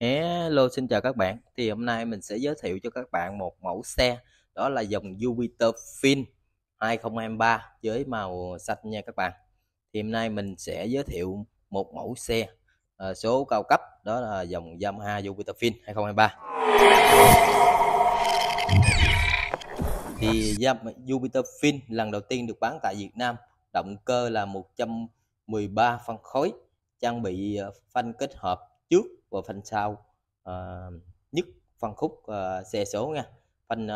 Hello xin chào các bạn thì hôm nay mình sẽ giới thiệu cho các bạn một mẫu xe đó là dòng Jupiter Fin 2023 với màu xanh nha các bạn thì hôm nay mình sẽ giới thiệu một mẫu xe uh, số cao cấp đó là dòng Yamaha Jupiter Fin 2023 thì Jupiter Fin lần đầu tiên được bán tại Việt Nam động cơ là 113 phân khối trang bị à, phanh kết hợp trước và phần sau uh, nhất phân khúc uh, xe số nha phân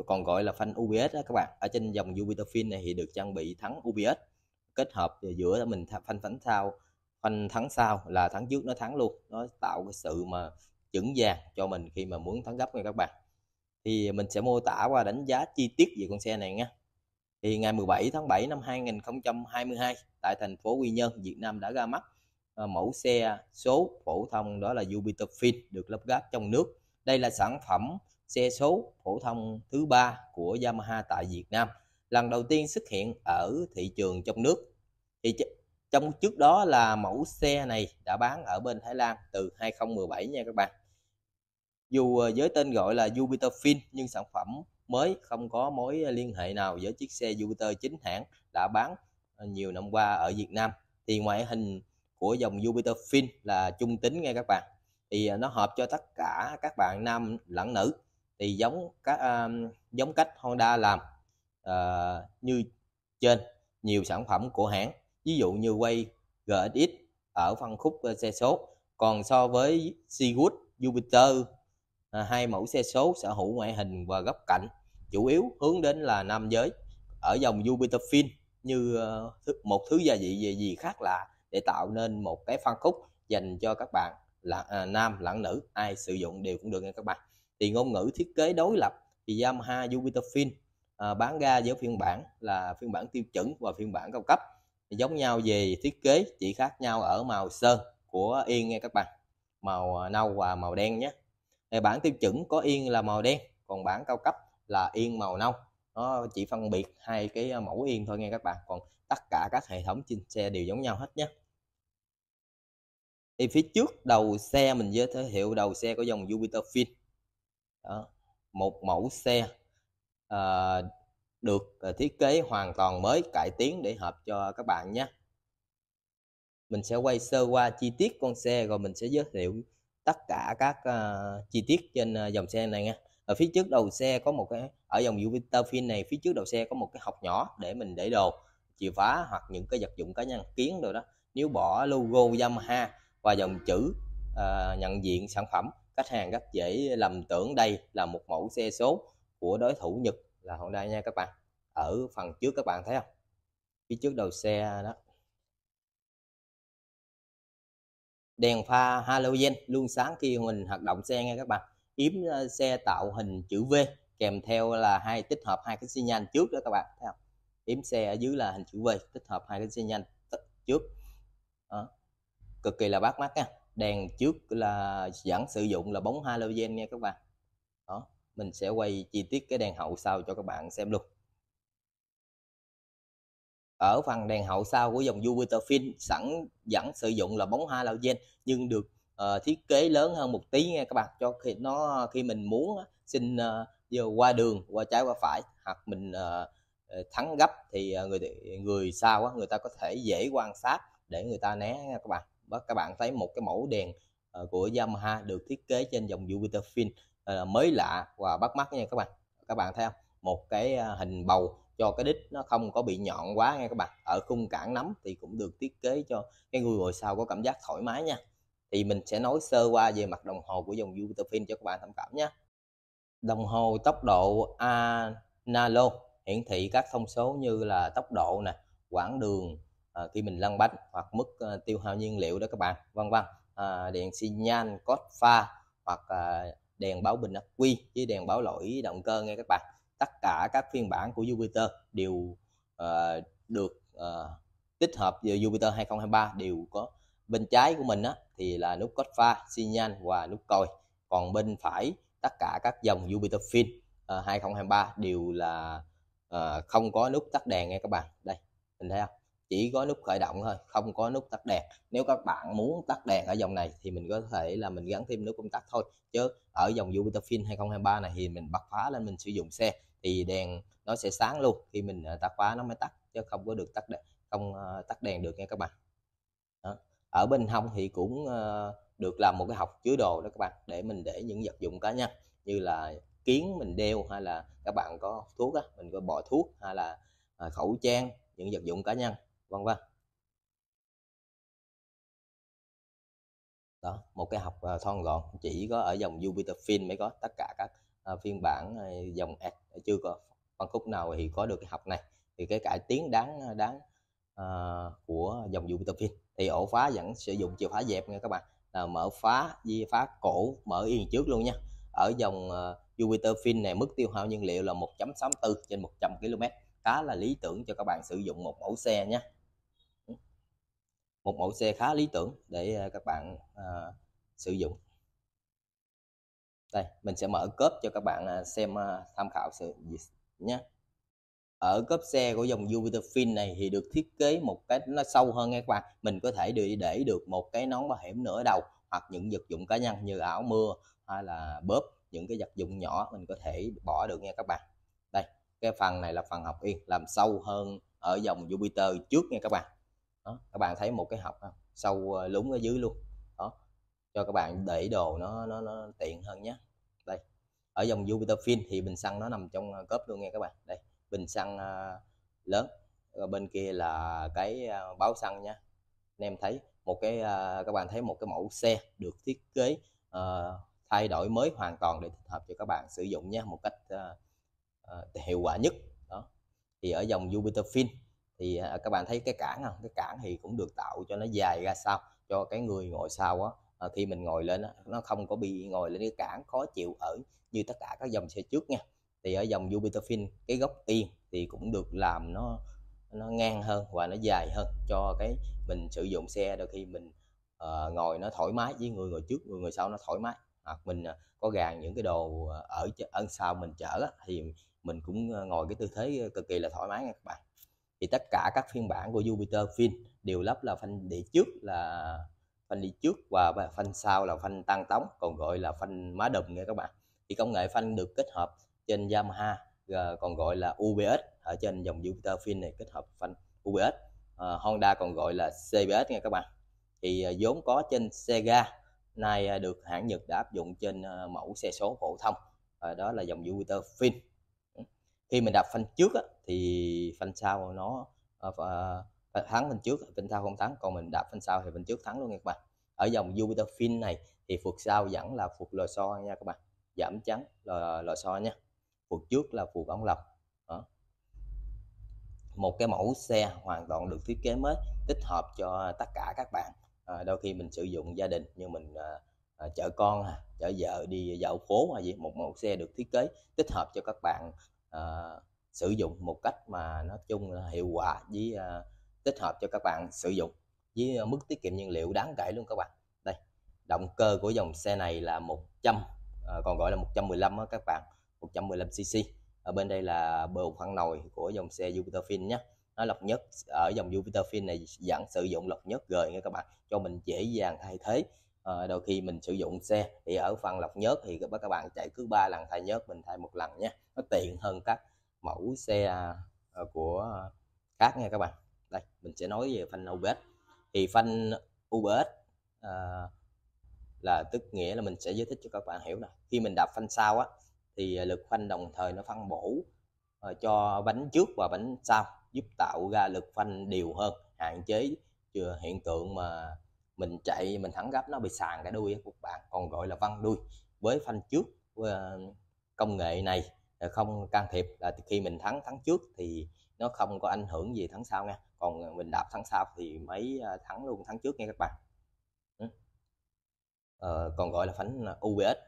uh, còn gọi là phanh UBS đó các bạn ở trên dòng Jupiterfin này thì được trang bị thắng UBS kết hợp giữa mình phanh thắng sau phanh thắng sau là thắng trước nó thắng luôn nó tạo cái sự mà chững vàng cho mình khi mà muốn thắng gấp nha các bạn thì mình sẽ mô tả qua đánh giá chi tiết về con xe này nha thì ngày 17 tháng 7 năm 2022 tại thành phố Quy Nhơn Việt Nam đã ra mắt Ờ, mẫu xe số phổ thông đó là Jupiter Fin được lắp ráp trong nước. Đây là sản phẩm xe số phổ thông thứ ba của Yamaha tại Việt Nam, lần đầu tiên xuất hiện ở thị trường trong nước. Thì trong trước đó là mẫu xe này đã bán ở bên Thái Lan từ 2017 nha các bạn. Dù ờ, với tên gọi là Jupiter Fin nhưng sản phẩm mới không có mối liên hệ nào với chiếc xe Jupiter chính hãng đã bán ờ, nhiều năm qua ở Việt Nam. Thì ngoại hình của dòng Jupiter Fin là trung tính nghe các bạn thì à, nó hợp cho tất cả các bạn nam lẫn nữ thì giống các uh, à, giống cách Honda làm uh, như trên nhiều sản phẩm của hãng ví dụ như quay GXX ở phân khúc xe số còn so với Seawood Jupiter hai mẫu xe số sở hữu ngoại hình và góc cạnh chủ yếu hướng đến là nam giới ở dòng Jupiter Fin như một thứ gia vị về gì khác lạ để tạo nên một cái phân khúc dành cho các bạn là à, nam lẫn nữ ai sử dụng đều cũng được nha các bạn thì ngôn ngữ thiết kế đối lập thì Yamaha Jupiterfin à, bán ra với phiên bản là phiên bản tiêu chuẩn và phiên bản cao cấp giống nhau về thiết kế chỉ khác nhau ở màu sơn của yên nha các bạn màu à, nâu và màu đen nhé thì bản tiêu chuẩn có yên là màu đen còn bản cao cấp là yên màu nâu nó chỉ phân biệt hai cái à, mẫu yên thôi nghe các bạn còn tất cả các hệ thống trên xe đều giống nhau hết nhé thì phía trước đầu xe mình giới thiệu đầu xe của dòng Jupiter Fin đó, một mẫu xe à, được ờ, thiết kế hoàn toàn mới cải tiến để hợp cho các bạn nhé mình sẽ quay sơ qua chi tiết con xe rồi mình sẽ giới thiệu tất cả các uh, chi tiết trên uh, dòng xe này nha ở phía trước đầu xe có một cái ở dòng Jupiter Fin này phía trước đầu xe có một cái hộc nhỏ để mình để đồ chìa khóa hoặc những cái vật dụng cá nhân kiến rồi đó nếu bỏ logo Yamaha và dòng chữ à, nhận diện sản phẩm khách hàng rất dễ lầm tưởng đây là một mẫu xe số của đối thủ Nhật là Honda nha các bạn ở phần trước các bạn thấy không phía trước đầu xe đó đèn pha halogen luôn sáng khi mình hoạt động xe nha các bạn yếm à, xe tạo hình chữ V kèm theo là hai tích hợp hai cái xi nhan trước đó các bạn thấy không yếm xe ở dưới là hình chữ V tích hợp hai cái xi nhan trước đó cực kỳ là bắt mắt nha đèn trước là vẫn sử dụng là bóng halogen nha các bạn đó mình sẽ quay chi tiết cái đèn hậu sau cho các bạn xem luôn ở phần đèn hậu sau của dòng Jupiter Fin sẵn vẫn sử dụng là bóng halogen nhưng được uh, thiết kế lớn hơn một tí nha các bạn cho khi nó khi mình muốn xin uh, qua đường qua trái qua phải hoặc mình uh, thắng gấp thì người người sau người ta có thể dễ quan sát để người ta né nha các bạn các bạn thấy một cái mẫu đèn ờ, của Yamaha được thiết kế trên dòng Jupiter Fin ờ, mới lạ và bắt mắt nha các bạn các bạn thấy không một cái ờ, hình bầu cho cái đít nó không có bị nhọn quá nha các bạn ở khung cản nắm thì cũng được thiết kế cho cái người ngồi sau có cảm giác thoải mái nha thì mình sẽ nói sơ qua về mặt đồng hồ của dòng Jupiter Fin cho các bạn tham khảo nhé đồng hồ tốc độ analog hiển thị các thông số như là tốc độ nè quãng đường uh, khi mình lăn bánh hoặc mức uh, tiêu hao nhiên liệu đó các bạn vân vân uh, đèn xi nhan cốt pha hoặc uh, đèn báo bình ắc quy với đèn báo lỗi động cơ nghe các bạn tất cả các phiên bản của Jupiter đều uh, được uh, tích hợp vào Jupiter 2023 đều có bên trái của mình á, thì là nút cốt pha xi nhan và nút còi còn bên phải tất cả các dòng Jupiter Fin uh, 2023 đều là uh, không có nút tắt đèn nghe các bạn đây mình thấy không chỉ có nút khởi động thôi không có nút tắt đèn nếu các bạn muốn tắt đèn ở dòng này thì mình có thể là mình gắn thêm nút công tắc thôi chứ ở dòng Jupiter Fin 2023 này thì mình bật khóa lên mình sử dụng xe thì đèn nó sẽ sáng luôn khi mình ờ, tắt khóa nó mới tắt chứ không có được tắt đèn không ờ, tắt đèn được nha các bạn đó. ở bên hông thì cũng ờ, được làm một cái học chứa đồ đó các bạn để mình để những vật dụng cá nhân như là kiến mình đeo hay là các bạn có thuốc á mình có bỏ thuốc hay là khẩu trang những vật dụng cá nhân vân vân đó một cái học ờ, thon gọn chỉ có ở dòng Jupiter Fin mới có tất cả các ờ, phiên bản ờ, dòng S chưa có phân khúc nào thì có được cái học này thì cái cải tiến đáng đáng uh, của dòng Jupiter Fin thì ổ phá vẫn sử dụng chìa phá dẹp nha các bạn là mở phá di phá cổ mở yên trước luôn nha ở dòng uh, Jupiter Fin này mức tiêu hao nhiên liệu là 1.64 trên 100 km khá là lý tưởng cho các bạn sử dụng một mẫu xe nhé ừ. một mẫu xe khá lý tưởng để ờ, các bạn à, sử dụng đây mình sẽ mở cốp cho các bạn à, xem à, tham khảo sự nhé ở cốp xe của dòng Jupiterfin này thì được thiết kế một cái nó sâu hơn nghe các bạn mình có thể để, để được một cái nón bảo hiểm nửa đầu hoặc những vật dụng cá nhân như áo mưa hay là bóp những cái vật dụng nhỏ mình có thể bỏ được nha các bạn cái phần này là phần học yên làm sâu hơn ở dòng Jupiter trước nha các bạn đó, các bạn thấy một cái học không? sâu ờ, lúng ở dưới luôn đó cho các bạn để đồ nó nó, nó tiện hơn nhé đây ở dòng Jupiter Fin thì bình xăng nó nằm trong cốp ờ, luôn nha các bạn đây bình xăng ờ, lớn rồi bên kia là cái báo xăng nha anh em thấy một cái các bạn thấy một cái mẫu xe được thiết kế uh, thay đổi mới hoàn toàn để thích hợp cho các bạn sử dụng nhé một cách uh, uh, hiệu quả nhất đó thì ở dòng Jupiter Fin thì uh, các bạn thấy cái cản không cái cản thì cũng được tạo cho nó dài ra sao cho cái người ngồi sau á uh, khi mình ngồi lên á, nó không có bị ngồi lên cái cản khó chịu ở như tất cả các dòng xe trước nha thì ở dòng Jupiter Fin cái góc yên thì cũng được làm nó nó ngang hơn và nó dài hơn cho cái mình sử dụng xe đôi khi mình uh, ngồi nó thoải mái với người ngồi trước người ngồi sau nó thoải mái hoặc mình có gàn những cái đồ ở ở sau mình chở thì mình cũng ờ, ngồi cái tư thế ờ, cực kỳ là thoải mái nha các bạn thì tất cả các phiên bản của Jupiter Fin đều lắp là phanh đĩa trước là phanh đĩa trước và phanh sau là phanh tăng tống còn gọi là phanh má đùm nha các bạn thì công nghệ phanh được kết hợp trên Yamaha còn gọi là UBS ở trên dòng Jupiter Fin này kết hợp phanh UBS uh, ờ, Honda còn gọi là CBS nha các bạn thì vốn có trên Sega nay uh, được hãng Nhật đã áp dụng trên mẫu xe số phổ thông uh, đó là dòng Jupiter Fin khi mình đạp phanh trước á, thì phanh sau nó uh, thắng phanh trước phanh sau không thắng còn mình đạp phanh sau thì phanh trước thắng luôn nha các bạn ở dòng Jupiter Fin này thì phượt sau vẫn là phượt lò xo nha các bạn giảm trắng lò, lò xo nha phượt trước là phượt ống lọc Đó. một cái mẫu xe hoàn toàn được thiết kế mới tích hợp cho tất cả các bạn à, đôi khi mình sử dụng gia đình nhưng mình à, chở con à, chở vợ đi dạo phố hay gì một mẫu xe được thiết kế tích hợp cho các bạn uh, sử dụng một cách mà nói chung là hiệu quả với uh, tích hợp cho các bạn sử dụng với uh, mức tiết kiệm nhiên liệu đáng kể luôn các bạn đây động cơ của dòng xe này là 100 uh, ờ, còn gọi là 115 các bạn 115 cc ở bên đây là bầu khoảng nồi của dòng xe Jupiter Fin nhé nó lọc nhất ở dòng Jupiter Fin này dạng sử dụng lọc nhất rồi nha các bạn cho mình dễ dàng thay thế à, đôi khi mình sử dụng xe thì ở phần lọc nhớt thì các bạn chạy cứ ba lần thay nhớt mình thay một lần nhé nó tiện hơn các mẫu xe à, ờ, của khác nha các bạn đây mình sẽ nói về phanh UBS thì phanh UBS à, là tức nghĩa là mình sẽ giải thích cho các bạn hiểu nè khi mình đạp phanh sau á thì lực phanh đồng thời nó phân bổ ờ, cho bánh trước và bánh sau giúp tạo ra lực phanh đều hơn hạn chế hiện tượng mà mình chạy mình thẳng gấp nó bị sàn cái đuôi của bạn còn gọi là văng đuôi với phanh trước ờ, công nghệ này ờ, không can thiệp là khi mình thắng thắng trước thì nó không có ảnh hưởng gì thắng sau nha còn ờ, mình đạp thắng sau thì mấy thắng luôn thắng trước nha các bạn ờ, còn gọi là phánh UBS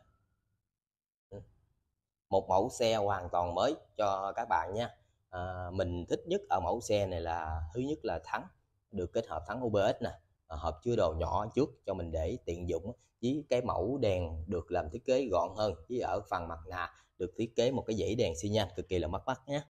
một mẫu xe hoàn toàn mới cho các bạn nha à, mình thích nhất ở mẫu xe này là thứ nhất là thắng được kết hợp thắng UBS nè À, hộp chứa đồ nhỏ trước cho mình để tiện dụng với cái mẫu đèn được làm thiết kế gọn hơn với ở phần mặt nạ được thiết kế một cái dãy đèn xi nhan cực kỳ là mắt mắt nhé